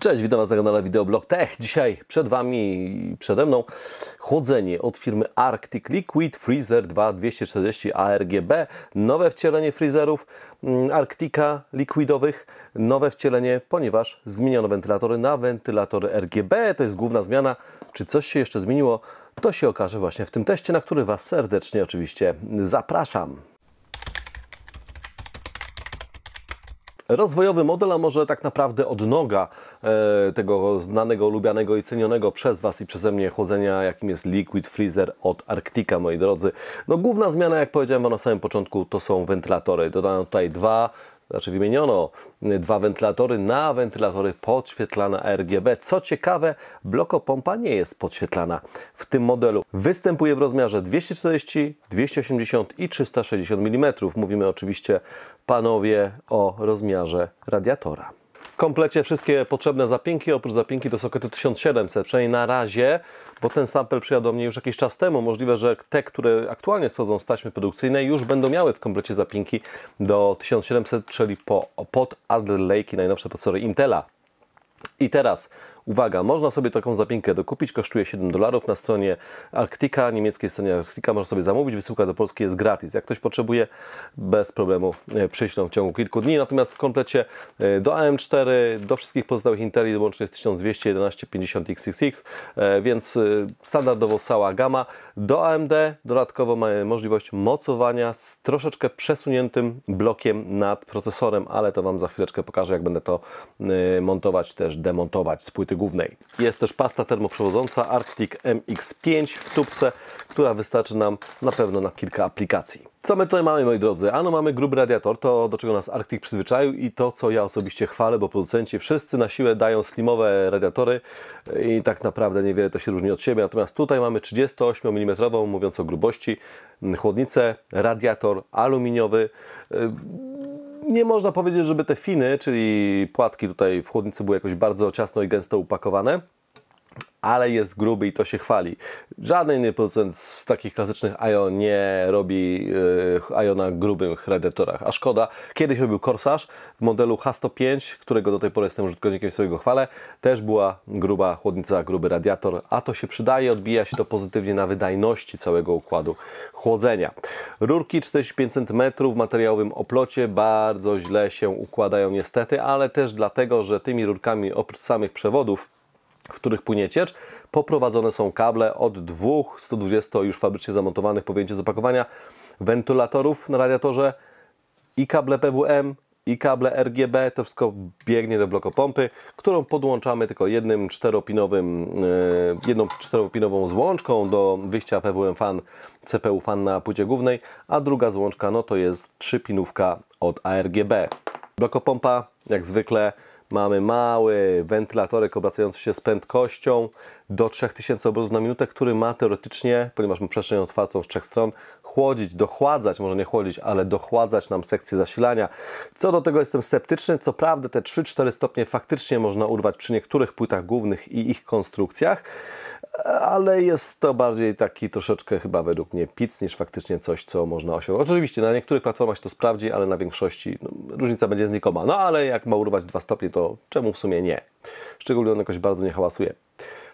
Cześć, witam Was na kanale Wideoblog Tech. Dzisiaj przed Wami, przede mną chłodzenie od firmy Arctic Liquid Freezer 2240 ARGB. Nowe wcielenie freezerów mm, Arctica likwidowych. Nowe wcielenie, ponieważ zmieniono wentylatory na wentylatory RGB. To jest główna zmiana. Czy coś się jeszcze zmieniło? To się okaże właśnie w tym teście, na który Was serdecznie oczywiście zapraszam. Rozwojowy model, a może tak naprawdę odnoga e, tego znanego, lubianego i cenionego przez Was i przeze mnie chłodzenia, jakim jest Liquid Freezer od Arctica, moi drodzy. No główna zmiana, jak powiedziałem Wam na samym początku, to są wentylatory. Dodano tutaj dwa znaczy wymieniono y, dwa wentylatory na wentylatory podświetlana RGB. Co ciekawe, blokopompa nie jest podświetlana w tym modelu. Występuje w rozmiarze 240, 280 i 360 mm. Mówimy oczywiście, panowie, o rozmiarze radiatora. W komplecie wszystkie potrzebne zapięki, oprócz zapięki do soketu 1700, przynajmniej na razie bo ten sample przyjadł do mnie już jakiś czas temu. Możliwe, że te, które aktualnie schodzą z taśmy produkcyjnej, już będą miały w komplecie zapinki do 1700, czyli po, pod Adler Lake i najnowsze procesory Intela. I teraz Uwaga, można sobie taką zapinkę dokupić, kosztuje 7 dolarów na stronie Arktika, niemieckiej stronie Arktika, można sobie zamówić, wysyłka do Polski jest gratis. Jak ktoś potrzebuje, bez problemu e, przyślą w ciągu kilku dni. Natomiast w komplecie e, do AM4, do wszystkich pozostałych interi, łącznie z 1211-50XXX, e, więc standardowo cała gama. Do AMD dodatkowo mamy możliwość mocowania z troszeczkę przesuniętym blokiem nad procesorem, ale to Wam za chwileczkę pokażę, jak będę to montować, też demontować z płyty głównej. Jest też pasta termoprzewodząca Arctic MX5 w tubce, która wystarczy nam na pewno na kilka aplikacji. Co my tutaj mamy, moi drodzy? Ano mamy gruby radiator, to do czego nas Arctic przyzwyczaił i to, co ja osobiście chwalę, bo producenci wszyscy na siłę dają slimowe radiatory i tak naprawdę niewiele to się różni od siebie. Natomiast tutaj mamy 38 mm, mówiąc o grubości, chłodnicę, radiator aluminiowy nie można powiedzieć, żeby te finy, czyli płatki tutaj w chłodnicy były jakoś bardzo ciasno i gęsto upakowane ale jest gruby i to się chwali. Żaden inny producent z takich klasycznych IO nie robi yy, e, IO na grubych radiatorach, a szkoda. Kiedyś robił Corsage w modelu H105, którego do tej pory jestem użytkownikiem i sobie chwale, Też była gruba chłodnica, gruby radiator, a to się przydaje, odbija się to pozytywnie na wydajności całego układu chłodzenia. Rurki 45 cm w materiałowym oplocie bardzo źle się układają niestety, ale też dlatego, że tymi rurkami oprócz samych przewodów w których płynie ciecz. Poprowadzone są kable od dwóch 120 już fabrycznie zamontowanych po wyjęciu z opakowania wentylatorów na radiatorze i kable PWM i kable RGB, to wszystko biegnie do blokopompy, którą podłączamy tylko jednym czteropinowym, e, jedną czteropinową złączką do wyjścia PWM fan, CPU fan na płycie głównej, a druga złączka no to jest trzypinówka od ARGB. Blokopompa jak zwykle Mamy mały wentylatorek obracający się z prędkością, do 3000 obrotów na minutę, który ma teoretycznie, ponieważ ma przestrzeń otwartą z trzech stron, chłodzić, dochładzać, może nie chłodzić, ale dochładzać nam sekcję zasilania. Co do tego jestem sceptyczny. Co prawda te 3-4 stopnie faktycznie można urwać przy niektórych płytach głównych i ich konstrukcjach, ale jest to bardziej taki troszeczkę chyba według mnie pic niż faktycznie coś, co można osiągnąć. Oczywiście na niektórych platformach się to sprawdzi, ale na większości no, różnica będzie znikoma. No ale jak ma urwać 2 stopnie, to czemu w sumie nie? Szczególnie on jakoś bardzo nie hałasuje.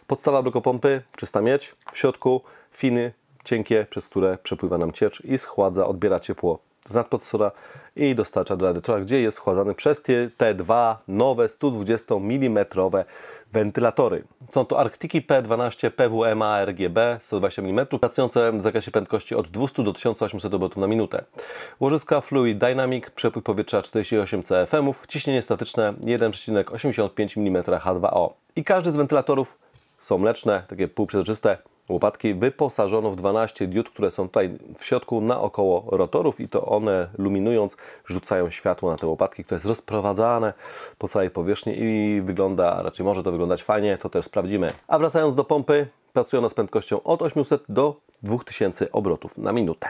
Podstawa blokopompy, czysta miedź, w środku finy cienkie, przez które przepływa nam ciecz i schładza, odbiera ciepło z nadpodsora i dostarcza do radiatora, gdzie jest schładzany przez te, te dwa nowe 120 mm wentylatory. Są to Arktiki P12 PWMA RGB 120 mm, pracujące w zakresie prędkości od 200 do 1800 obrotów na minutę. Łożyska Fluid Dynamic, przepływ powietrza 48 CFM, ciśnienie statyczne 1,85 mm H2O. I każdy z wentylatorów są mleczne, takie półprzezroczyste. łopatki. Wyposażono w 12 diod, które są tutaj w środku naokoło rotorów i to one luminując rzucają światło na te łopatki, które jest rozprowadzane po całej powierzchni i wygląda, raczej może to wyglądać fajnie, to też sprawdzimy. A wracając do pompy, pracują ona z prędkością od 800 do 2000 obrotów na minutę.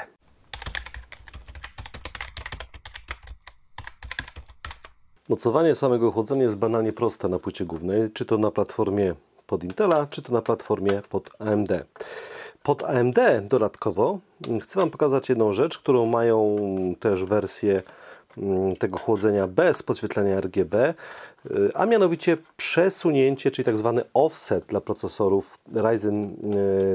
Mocowanie samego chłodzenia jest banalnie proste na płycie głównej, czy to na platformie pod Intela, czy to na platformie pod AMD. Pod AMD dodatkowo mm, chcę Wam pokazać jedną rzecz, którą mają też wersje mm, tego chłodzenia bez podświetlenia RGB, y, a mianowicie przesunięcie, czyli tak zwany offset dla procesorów Ryzen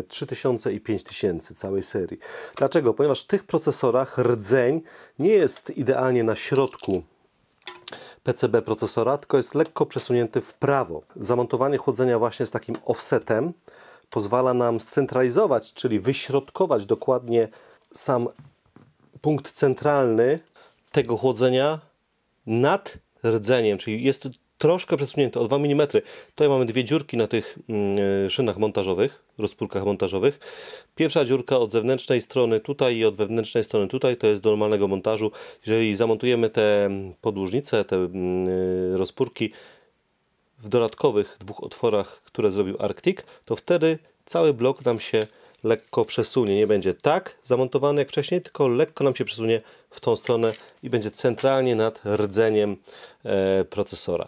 3000 y, i 5000 całej serii. Dlaczego? Ponieważ w tych procesorach rdzeń nie jest idealnie na środku PCB procesora, tylko jest lekko przesunięty w prawo. Zamontowanie chłodzenia właśnie z takim offsetem pozwala nam scentralizować, czyli wyśrodkować dokładnie sam punkt centralny tego chłodzenia nad rdzeniem, czyli jest troszkę przesunięte, o 2 mm. Tutaj mamy dwie dziurki na tych mm, e, szynach montażowych, rozpórkach montażowych. Pierwsza dziurka od zewnętrznej strony tutaj i od wewnętrznej strony tutaj, to jest do normalnego montażu. Jeżeli zamontujemy te mm, podłużnice, te mm, e, rozpórki w dodatkowych dwóch otworach, które zrobił Arctic, to wtedy cały blok nam się lekko przesunie. Nie będzie tak zamontowany jak wcześniej, tylko lekko nam się przesunie w tą stronę i będzie centralnie nad rdzeniem e, procesora.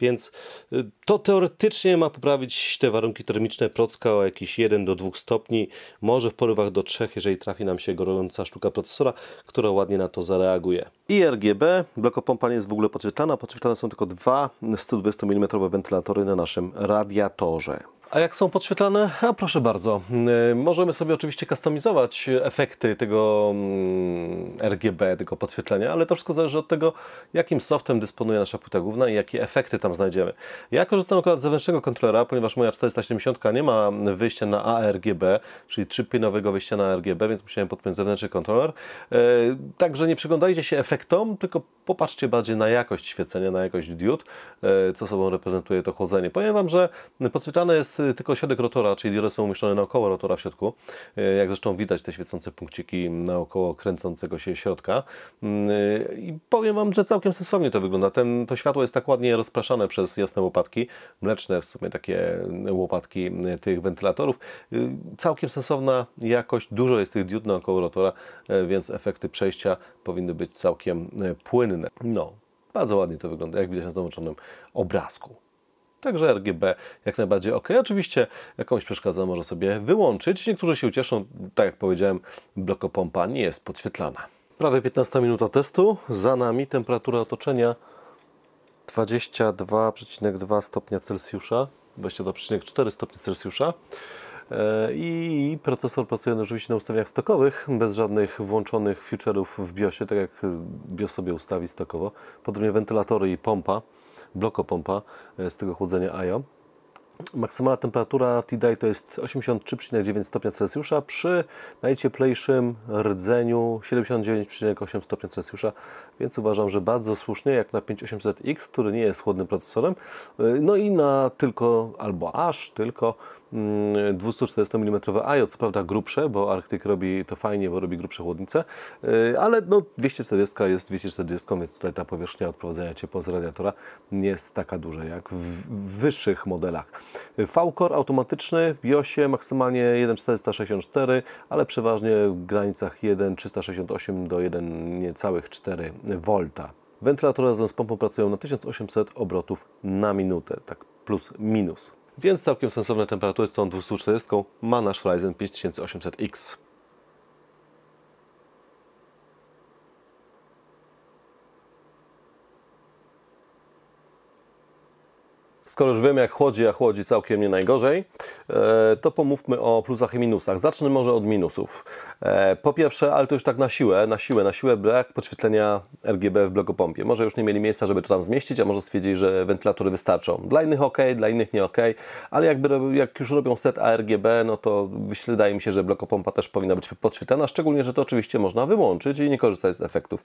Więc y, to teoretycznie ma poprawić te warunki termiczne procka o jakieś 1 do 2 stopni, może w porywach do 3, jeżeli trafi nam się gorąca sztuka procesora, która ładnie na to zareaguje. I RGB, blokopompa nie jest w ogóle podświetlana, podświetlane są tylko dwa 120 mm wentylatory na naszym radiatorze. A jak są podświetlane? A proszę bardzo. Y, możemy sobie oczywiście kustomizować efekty tego mm, RGB, tego podświetlenia, ale to wszystko zależy od tego, jakim softem dysponuje nasza płyta główna i jakie efekty tam znajdziemy. Ja korzystam akurat z zewnętrznego kontrolera, ponieważ moja 470 nie ma wyjścia na ARGB, czyli 3-pinowego wyjścia na RGB, więc musiałem podpiąć zewnętrzny kontroler. Y, także nie przyglądajcie się efektom, tylko popatrzcie bardziej na jakość świecenia, na jakość diod, y, co sobą reprezentuje to chłodzenie. Powiem Wam, że podświetlane jest Y, tylko środek rotora, czyli diody są umieszczone naokoło rotora w środku. Y, jak zresztą widać te świecące punkciki naokoło kręcącego się środka. Y, I powiem Wam, że całkiem sensownie to wygląda. Ten, to światło jest tak ładnie rozpraszane przez jasne łopatki, mleczne w sumie takie łopatki tych wentylatorów. Całkiem sensowna jakość, dużo jest tych diod naokoło rotora, więc efekty przejścia powinny być całkiem płynne. No, bardzo ładnie to wygląda, jak widać na załączonym obrazku. Także RGB jak najbardziej ok. Oczywiście jakąś przeszkadzę może sobie wyłączyć. Niektórzy się ucieszą, tak jak powiedziałem, blokopompa nie jest podświetlana. Prawie 15 minuta testu. Za nami temperatura otoczenia 22,2 stopnia Celsjusza, 22,4 stopnia Celsjusza. E, I procesor pracuje oczywiście na ustawieniach stokowych, bez żadnych włączonych feature'ów w BIOSie, tak jak BIOS sobie ustawi stokowo. Podobnie wentylatory i pompa blokopompa e, z tego chłodzenia Aio Maksymalna temperatura TDI to jest 83,9 stopnia Celsjusza przy najcieplejszym rdzeniu 79,8 stopnia Celsjusza, więc uważam, że bardzo słusznie jak na 5800X, który nie jest chłodnym procesorem, e, no i na tylko albo aż tylko 240 mm AJ, co prawda grubsze, bo Arctic robi to fajnie, bo robi grubsze chłodnice, y, ale no 240 jest 240, więc tutaj ta powierzchnia odprowadzenia ciepła z radiatora nie jest taka duża jak w wyższych modelach. V-Core automatyczny w BIOSie maksymalnie 1,464, ale przeważnie w granicach 1,368 do 1, niecałych 4 V. Wentylatory razem z pompą pracują na 1800 obrotów na minutę, tak plus minus więc całkiem sensowne temperatury z tą 240 ma nasz Ryzen 5800X. Skoro już wiemy jak chłodzi, a chłodzi, całkiem nie najgorzej, e, to pomówmy o plusach i minusach. Zacznę może od minusów. E, po pierwsze, ale to już tak na siłę, na siłę, na siłę brak podświetlenia RGB w blokopompie. Może już nie mieli miejsca, żeby to tam zmieścić, a może stwierdzili, że wentylatory wystarczą. Dla innych ok, dla innych nie ok, ale jakby, jak już robią set ARGB, no to wydaje mi się, że blokopompa też powinna być podświetlana, szczególnie, że to oczywiście można wyłączyć i nie korzystać z efektów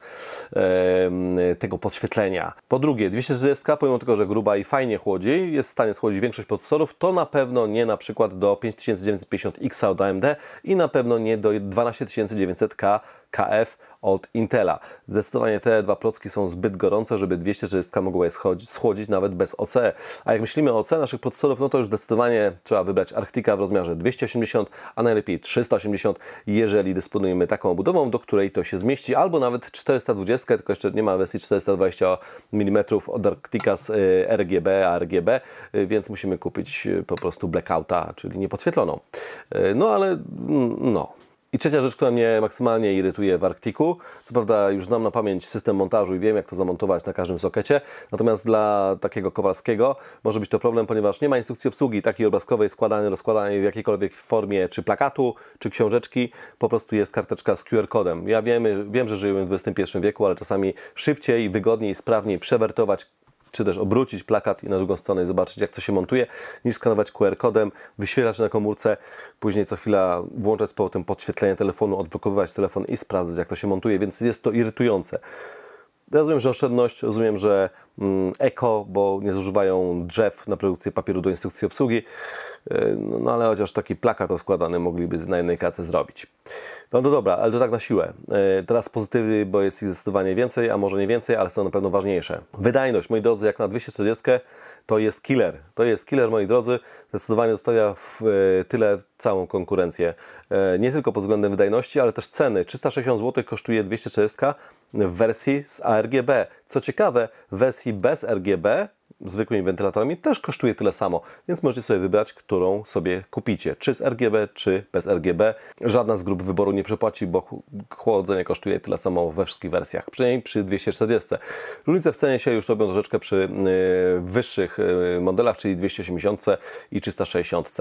tego podświetlenia. Po drugie, 240 pomimo tego, że gruba i fajnie chłodzi, jest w stanie schłodzić większość procesorów, to na pewno nie na przykład do 5950X od AMD i na pewno nie do 12900K KF od Intela. Zdecydowanie te dwa plocki są zbyt gorące, żeby 240 mogła je schodzić, schłodzić nawet bez OCE. A jak myślimy o OCE naszych procesorów, no to już zdecydowanie trzeba wybrać Arctica w rozmiarze 280, a najlepiej 380, jeżeli dysponujemy taką obudową, do której to się zmieści, albo nawet 420, tylko jeszcze nie ma wersji 420 mm od Arctica z y, RGB, a RGB, y, więc musimy kupić y, po prostu blackouta, czyli niepodświetloną. No ale mm, no, i trzecia rzecz, która mnie maksymalnie irytuje w Arktiku, co prawda już znam na pamięć system montażu i wiem, jak to zamontować na każdym sokecie, natomiast dla takiego Kowalskiego może być to problem, ponieważ nie ma instrukcji obsługi takiej obrazkowej składanej, rozkładanej w jakiejkolwiek formie, czy plakatu, czy książeczki, po prostu jest karteczka z QR-kodem. Ja wiem, wiem, że żyjemy w XXI wieku, ale czasami szybciej, wygodniej, sprawniej przewertować czy też obrócić plakat i na drugą stronę i zobaczyć, jak to się montuje, niż skanować QR-kodem, wyświetlać na komórce, później co chwila włączać z powrotem podświetlenie telefonu, odblokowywać telefon i sprawdzać, jak to się montuje, więc jest to irytujące. Rozumiem, że oszczędność, rozumiem, że mm, eko, bo nie zużywają drzew na produkcję papieru do instrukcji obsługi. E, no, no ale chociaż taki plakat składany mogliby na jednej kace zrobić. No, no dobra, ale to tak na siłę. E, teraz pozytywy, bo jest ich zdecydowanie więcej, a może nie więcej, ale są na pewno ważniejsze. Wydajność, moi drodzy, jak na 240 to jest killer. To jest killer, moi drodzy. Zdecydowanie zostawia w e, tyle całą konkurencję. Nie tylko pod względem wydajności, ale też ceny. 360 zł kosztuje 240 w wersji z ARGB. Co ciekawe, w wersji bez RGB zwykłymi wentylatorami też kosztuje tyle samo, więc możecie sobie wybrać, którą sobie kupicie, czy z RGB, czy bez RGB. Żadna z grup wyboru nie przepłaci, bo chłodzenie kosztuje tyle samo we wszystkich wersjach, przynajmniej przy 240. Różnice w cenie się już robią troszeczkę przy e, wyższych e, modelach, czyli 280 i 360.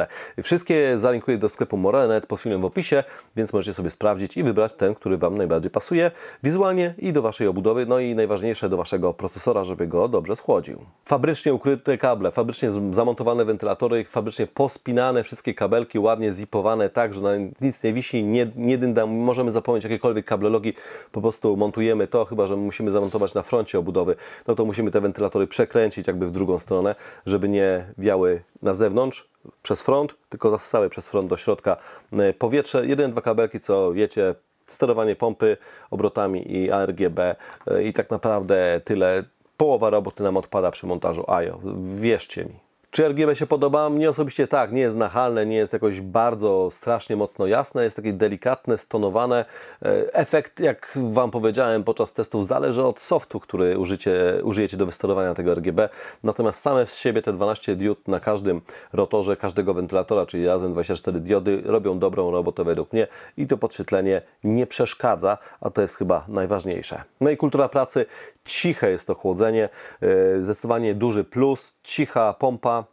Wszystkie zalinkuję do sklepu Morenet pod filmem w opisie, więc możecie sobie sprawdzić i wybrać ten, który Wam najbardziej pasuje wizualnie i do Waszej obudowy, no i najważniejsze do Waszego procesora, żeby go dobrze schłodził fabrycznie ukryte kable, fabrycznie zamontowane wentylatory, fabrycznie pospinane wszystkie kabelki, ładnie zipowane tak, że nic nie wisi, nie, nie dynda, możemy zapomnieć jakiejkolwiek kablologii, po prostu montujemy to, chyba że musimy zamontować na froncie obudowy, no to musimy te wentylatory przekręcić jakby w drugą stronę, żeby nie wiały na zewnątrz, przez front, tylko zasały przez front do środka e, powietrze. Jeden, dwa kabelki, co wiecie, sterowanie pompy obrotami i ARGB e, i tak naprawdę tyle połowa roboty nam odpada przy montażu IO. Wierzcie mi. Czy RGB się podoba? Mnie osobiście tak, nie jest nachalne, nie jest jakoś bardzo strasznie mocno jasne, jest takie delikatne, stonowane. E, efekt, jak Wam powiedziałem podczas testów, zależy od softu, który użycie, użyjecie do wysterowania tego RGB. Natomiast same z siebie te 12 diod na każdym rotorze, każdego wentylatora, czyli razem 24 diody, robią dobrą robotę według mnie i to podświetlenie nie przeszkadza, a to jest chyba najważniejsze. No i kultura pracy, ciche jest to chłodzenie, e, zdecydowanie duży plus, cicha pompa,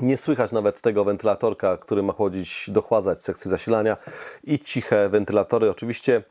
nie słychać nawet tego wentylatorka, który ma chłodzić, dochładzać sekcję zasilania i ciche wentylatory. Oczywiście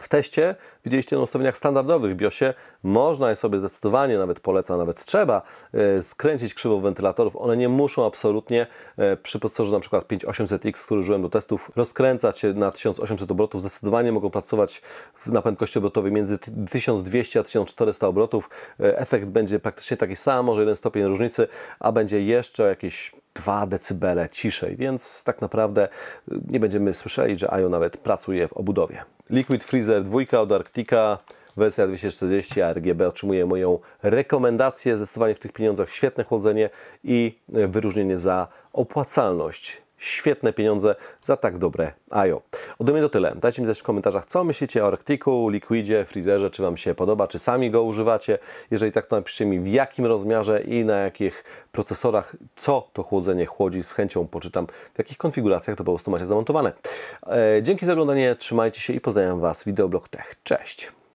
w teście widzieliście na ustawieniach standardowych w BIOSie można je sobie zdecydowanie, nawet poleca, nawet trzeba e, skręcić krzywą wentylatorów. One nie muszą absolutnie e, przy procedurze np. 5800X, który użyłem do testów, rozkręcać się na 1800 obrotów. Zdecydowanie mogą pracować na prędkości obrotowej między 1200 a 1400 obrotów. E, efekt będzie praktycznie taki sam, może jeden stopień różnicy, a będzie jeszcze jakieś 2 decybele ciszej, więc tak naprawdę y, nie będziemy słyszeli, że IO nawet pracuje w obudowie. Liquid Freezer 2 od Arctica wersja 240 RGB otrzymuje moją rekomendację. Zdecydowanie w tych pieniądzach świetne chłodzenie i y, wyróżnienie za opłacalność świetne pieniądze za tak dobre IO. Ode mnie to tyle. Dajcie mi znać w komentarzach, co myślicie o Arcticu, Liquidzie, Freezerze, czy Wam się podoba, czy sami go używacie. Jeżeli tak, to napiszcie mi w jakim rozmiarze i na jakich procesorach, co to chłodzenie chłodzi. Z chęcią poczytam, w jakich konfiguracjach to po prostu macie zamontowane. E, dzięki za oglądanie, trzymajcie się i pozdrawiam Was. Wideoblog Tech. Cześć!